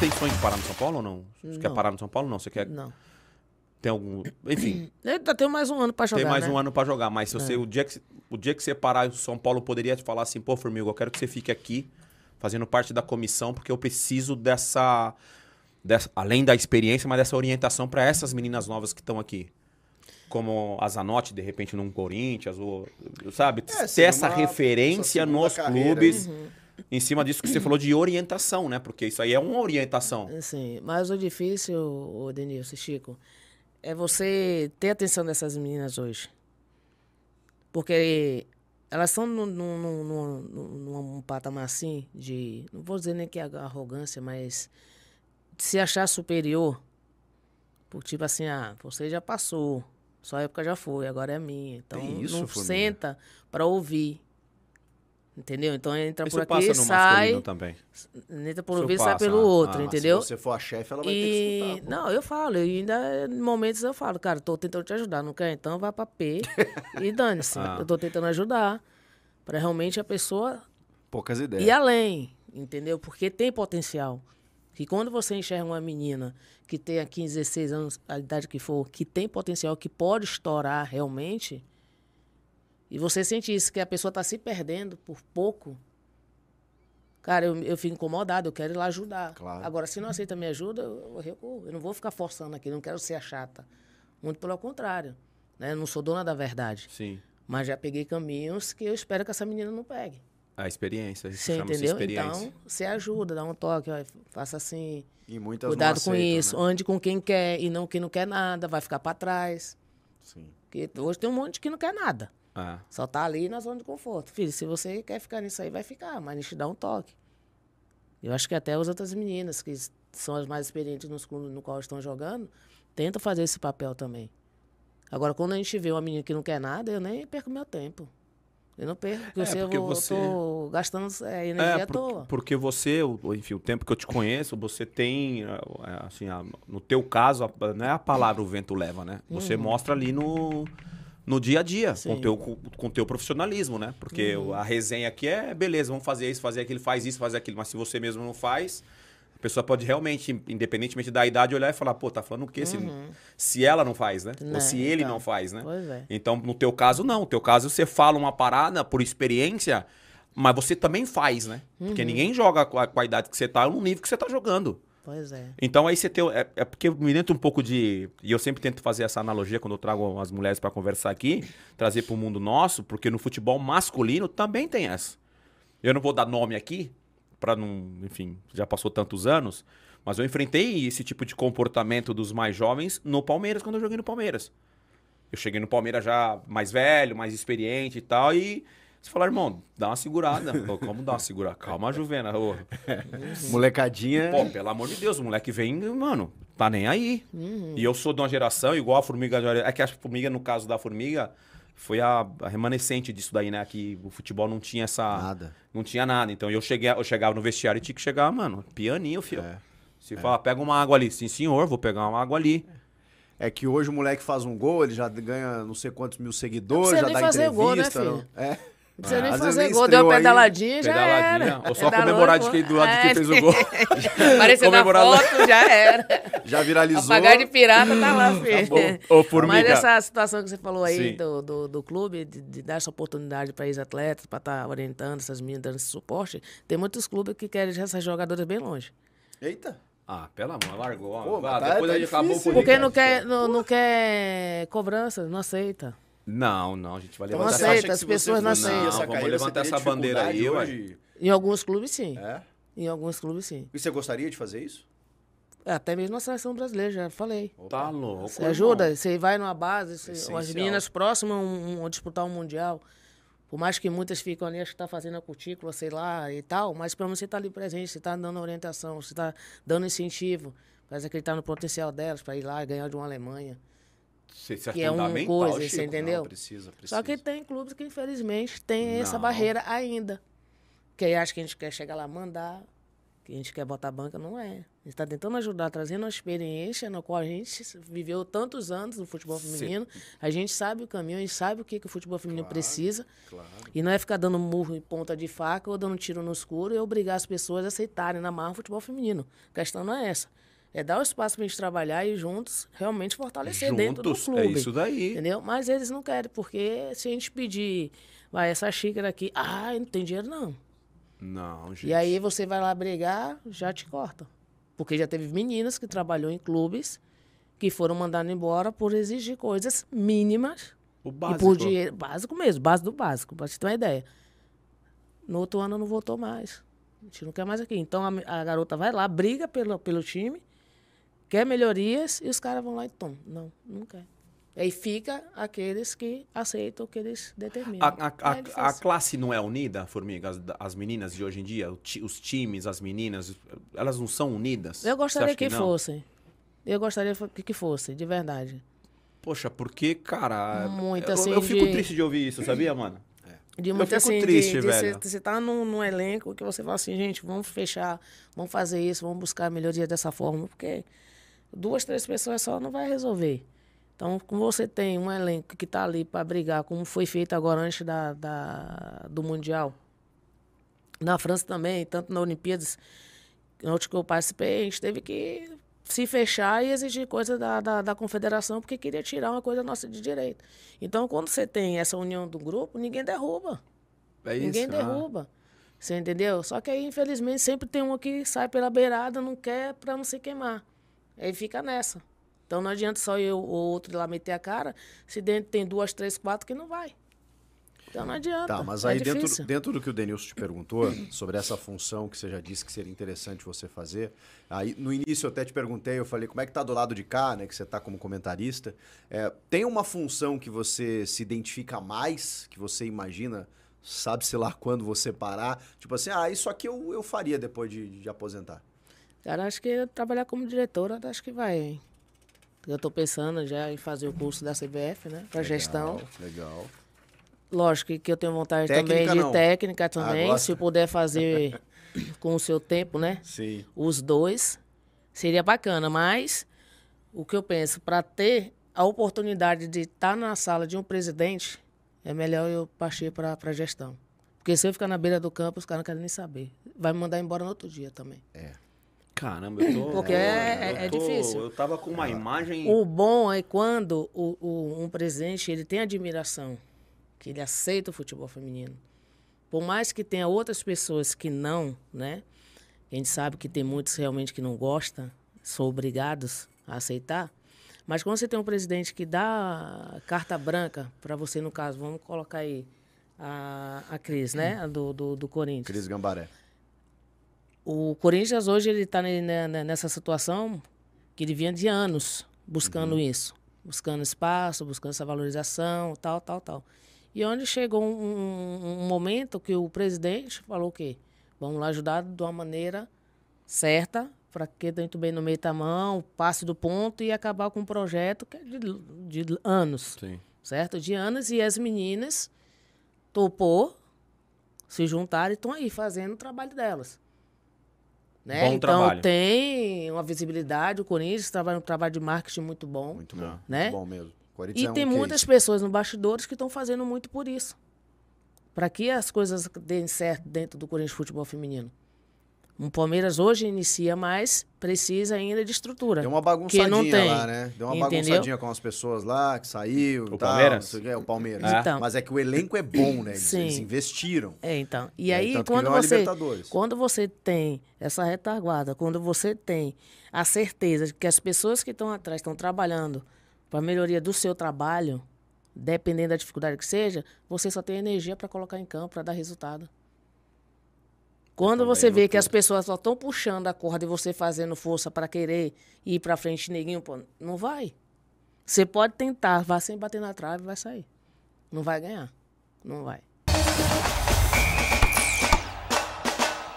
tem sonho de parar no São Paulo ou não? Você não. quer parar no São Paulo? Não, você quer. Não. Tem algum. Enfim. tem mais um ano pra jogar. Tem mais né? um ano pra jogar, mas se você, é. o, dia que, o dia que você parar, o São Paulo poderia te falar assim: pô, Formigo, eu quero que você fique aqui fazendo parte da comissão, porque eu preciso dessa. dessa além da experiência, mas dessa orientação para essas meninas novas que estão aqui. Como a Zanotti, de repente, num Corinthians, ou. Sabe? É, Ter essa referência nos carreira, clubes. Né? Uhum em cima disso que você falou de orientação, né? Porque isso aí é uma orientação. É, sim, mas o difícil, o Denilson, Chico, é você ter atenção dessas meninas hoje. Porque elas estão num, num, num, num, patamar assim de. Não vou dizer nem que é arrogância, mas de se achar superior. Por tipo assim, ah, você já passou, sua época já foi, agora é minha. Então isso, não família. senta para ouvir. Entendeu? Então entra por aqui e sai. Também. Entra por um vídeo e sai pelo outro, ah, entendeu? Se você for a chefe, ela vai e... ter que escutar. Pô. Não, eu falo, e ainda em momentos eu falo, cara, tô tentando te ajudar, não quer? Então vai pra P e dane-se. Ah. Eu tô tentando ajudar. Pra realmente a pessoa. Poucas ideias. E além, entendeu? Porque tem potencial. Que quando você enxerga uma menina que tenha 15, 16 anos, a idade que for, que tem potencial, que pode estourar realmente e você sente isso, que a pessoa está se perdendo por pouco. Cara, eu, eu fico incomodado, eu quero ir lá ajudar. Claro. Agora, se não aceita minha ajuda, eu, recuo. Eu não vou ficar forçando aqui, não quero ser a chata. Muito pelo contrário. Né? Eu não sou dona da verdade. Sim. Mas já peguei caminhos que eu espero que essa menina não pegue. A experiência, isso Sim, entendeu? Experiência. Então, você ajuda, dá um toque, faça assim. E muitas Cuidado aceitam, com isso, né? ande com quem quer e não quem não quer nada, vai ficar para trás. Sim. Porque hoje tem um monte que não quer nada. É. Só tá ali na zona de conforto. Filho, se você quer ficar nisso aí, vai ficar, mas a gente dá um toque. Eu acho que até as outras meninas, que são as mais experientes nos clubes no qual estão jogando, tentam fazer esse papel também. Agora, quando a gente vê uma menina que não quer nada, eu nem perco meu tempo. Eu não perco, porque, é, porque eu, vou, você... tô gastando é, é energia é, por, à toa. Porque você, enfim, o tempo que eu te conheço, você tem, assim, no teu caso, não é a palavra o vento leva, né? Você uhum. mostra ali no no dia a dia, com teu, com teu profissionalismo, né? Porque uhum. a resenha aqui é beleza, vamos fazer isso, fazer aquilo, faz isso, fazer aquilo, mas se você mesmo não faz, a pessoa pode realmente, independentemente da idade, olhar e falar, pô, tá falando o quê? Uhum. Se, se ela não faz, né? Não, Ou né, se ele não então. faz, né? É. Então, no teu caso, não. No teu caso, você fala uma parada por experiência, mas você também faz, né? Uhum. Porque ninguém joga com a, com a idade que você tá, no nível que você tá jogando. Pois é. Então aí você tem. É, é porque me dentro um pouco de. E eu sempre tento fazer essa analogia quando eu trago as mulheres para conversar aqui, trazer para o mundo nosso, porque no futebol masculino também tem essa. Eu não vou dar nome aqui, para não. Enfim, já passou tantos anos, mas eu enfrentei esse tipo de comportamento dos mais jovens no Palmeiras, quando eu joguei no Palmeiras. Eu cheguei no Palmeiras já mais velho, mais experiente e tal, e você fala, irmão, dá uma segurada. Pô, como dá uma segurada? Calma, Juvena. Ô. Uhum. Molecadinha. Pô, né? pelo amor de Deus, o moleque vem, mano, tá nem aí. Uhum. E eu sou de uma geração igual a formiga. É que a formiga, no caso da formiga, foi a, a remanescente disso daí, né? Que o futebol não tinha essa. Nada. Não tinha nada. Então eu, cheguei, eu chegava no vestiário e tinha que chegar, mano, pianinho, filho. É. Se é. fala, pega uma água ali. Sim, senhor, vou pegar uma água ali. É. que hoje o moleque faz um gol, ele já ganha não sei quantos mil é seguidores, já dá fazer entrevista. Gol, né, filho? Não? É. Não precisa nem fazer gol, deu uma pedaladinha já era. Ou só comemorar de quem, do lado de quem é. fez o gol. Apareceu na foto, já era. Já viralizou. Pagar de pirata tá lá, tá filho. Ô, Mas essa situação que você falou aí do, do, do, clube, de, de, dar essa oportunidade para ex-atletas, para estar tá orientando essas meninas, dando esse suporte, tem muitos clubes que querem essas jogadoras bem longe. Eita! Ah, pela mão, largou. Pô, ah, tá, depois tá acabou o Porque não quer, não, não quer cobrança, não aceita. Não, não, a gente vai então levantar essa bandeira. as pessoas não aceitam. vamos levantar essa bandeira aí, hoje? Em alguns clubes, sim. É? Em alguns clubes, sim. E você gostaria de fazer isso? É, até mesmo na seleção brasileira, já falei. Tá louco. Você ajuda, você vai numa base, você, as meninas próximas um, um, a disputar um Mundial. Por mais que muitas ficam ali, acho que está fazendo a cutícula, sei lá, e tal, mas pelo menos você está ali presente, você está dando orientação, você está dando incentivo, para acreditar tá no potencial delas, para ir lá e ganhar de uma Alemanha que é uma coisa, Chico, você entendeu? Não, precisa, precisa. Só que tem clubes que, infelizmente, tem não. essa barreira ainda. Que aí acho que a gente quer chegar lá, mandar, que a gente quer botar banca, não é. A gente está tentando ajudar, trazendo uma experiência na qual a gente viveu tantos anos no futebol feminino. A gente sabe o caminho, a gente sabe o que, que o futebol feminino claro, precisa. Claro. E não é ficar dando murro e ponta de faca ou dando tiro no escuro e obrigar as pessoas a aceitarem na marra o futebol feminino. A questão não é essa. É dar o espaço para gente trabalhar e juntos realmente fortalecer juntos, dentro do é clube. É isso daí. Entendeu? Mas eles não querem, porque se a gente pedir, vai, essa xícara aqui, ah, não tem dinheiro não. Não, gente. E aí você vai lá brigar, já te corta. Porque já teve meninas que trabalhou em clubes que foram mandadas embora por exigir coisas mínimas. O básico. E por dinheiro, básico mesmo, base do básico, pra você ter uma ideia. No outro ano não voltou mais. A gente não quer mais aqui. Então a, a garota vai lá, briga pelo, pelo time quer melhorias e os caras vão lá e tom. Não, não quer. É. aí fica aqueles que aceitam o que eles determinam. A, a, é a, a classe não é unida, Formiga? As, as meninas de hoje em dia, os times, as meninas, elas não são unidas? Eu gostaria que, que fossem. Eu gostaria que fossem, de verdade. Poxa, porque, cara. Muito eu, assim. Eu, fico de... triste de ouvir isso, sabia, mano? É. De muito eu fico assim, triste, de velho. Você tá num, num elenco que você fala assim, gente, vamos fechar, vamos fazer isso, vamos buscar a melhoria dessa forma, porque duas, três pessoas só não vai resolver. Então, como você tem um elenco que está ali para brigar, como foi feito agora antes da, da, do Mundial, na França também, tanto na Olimpíadas, onde eu participei, a gente teve que se fechar e exigir coisa da, da, da, confederação, porque queria tirar uma coisa nossa de direito. Então, quando você tem essa união do grupo, ninguém derruba. É isso, ninguém ah. derruba. Ah. Você entendeu? Só que aí, infelizmente, sempre tem um que sai pela beirada, não quer para não se queimar. Aí fica nessa. Então não adianta só eu ou outro lá meter a cara, se dentro tem duas, três, quatro que não vai. Então não adianta. Tá, mas é aí é dentro, dentro do que o Denilson te perguntou, sobre essa função que você já disse que seria interessante você fazer, aí no início eu até te perguntei, eu falei, como é que tá do lado de cá, né, que você tá como comentarista, é, tem uma função que você se identifica mais, que você imagina, sabe-se lá quando você parar, tipo assim, ah, isso aqui eu, eu faria depois de, de aposentar. Cara, acho que trabalhar como diretora, acho que vai. Eu estou pensando já em fazer o curso da CBF, né? Para gestão. Legal. Lógico que eu tenho vontade técnica, também de não. técnica também. Ah, se puder fazer com o seu tempo, né? Sim. Os dois, seria bacana. Mas o que eu penso, para ter a oportunidade de estar tá na sala de um presidente, é melhor eu partir para a gestão. Porque se eu ficar na beira do campo, os caras não querem nem saber. Vai me mandar embora no outro dia também. É. Caramba, eu tô. Porque é, é, é, é tô, difícil. Eu tava com uma imagem. O bom é quando o, o, um presidente ele tem admiração, que ele aceita o futebol feminino. Por mais que tenha outras pessoas que não, né? A gente sabe que tem muitos realmente que não gostam, são obrigados a aceitar. Mas quando você tem um presidente que dá carta branca para você, no caso, vamos colocar aí a, a Cris, né? do, do, do Corinthians. Cris Gambaré. O Corinthians hoje ele está nessa situação que ele vinha de anos buscando uhum. isso, buscando espaço, buscando essa valorização, tal, tal, tal. E onde chegou um, um, momento que o presidente falou o quê? Vamos lá ajudar de uma maneira certa, para que muito bem no meio da mão, passe do ponto e acabar com um projeto que é de, de anos. Sim. Certo? De anos. E as meninas topou, se juntaram e estão aí fazendo o trabalho delas. Né? Bom então trabalho. tem uma visibilidade, o Corinthians trabalha um trabalho de marketing muito bom. Muito bom. Né? Muito bom mesmo. E é um tem case. muitas pessoas no bastidores que estão fazendo muito por isso. Para que as coisas deem certo dentro do Corinthians Futebol Feminino. O Palmeiras hoje inicia, mas precisa ainda de estrutura. Deu uma bagunçadinha não tem. lá, né? Deu uma Entendeu? bagunçadinha com as pessoas lá que saiu. O tal, Palmeiras? o, que, o Palmeiras. É. Então, mas é que o elenco é bom, né? Eles, sim. eles investiram. É, então. E aí, quando, você, quando você tem essa retaguarda, quando você tem a certeza de que as pessoas que estão atrás estão trabalhando para a melhoria do seu trabalho, dependendo da dificuldade que seja, você só tem energia para colocar em campo, para dar resultado. Quando você vê que as pessoas só estão puxando a corda e você fazendo força para querer ir para frente, neguinho, pô, não vai. Você pode tentar, vai sem bater na trave, vai sair. Não vai ganhar. Não vai.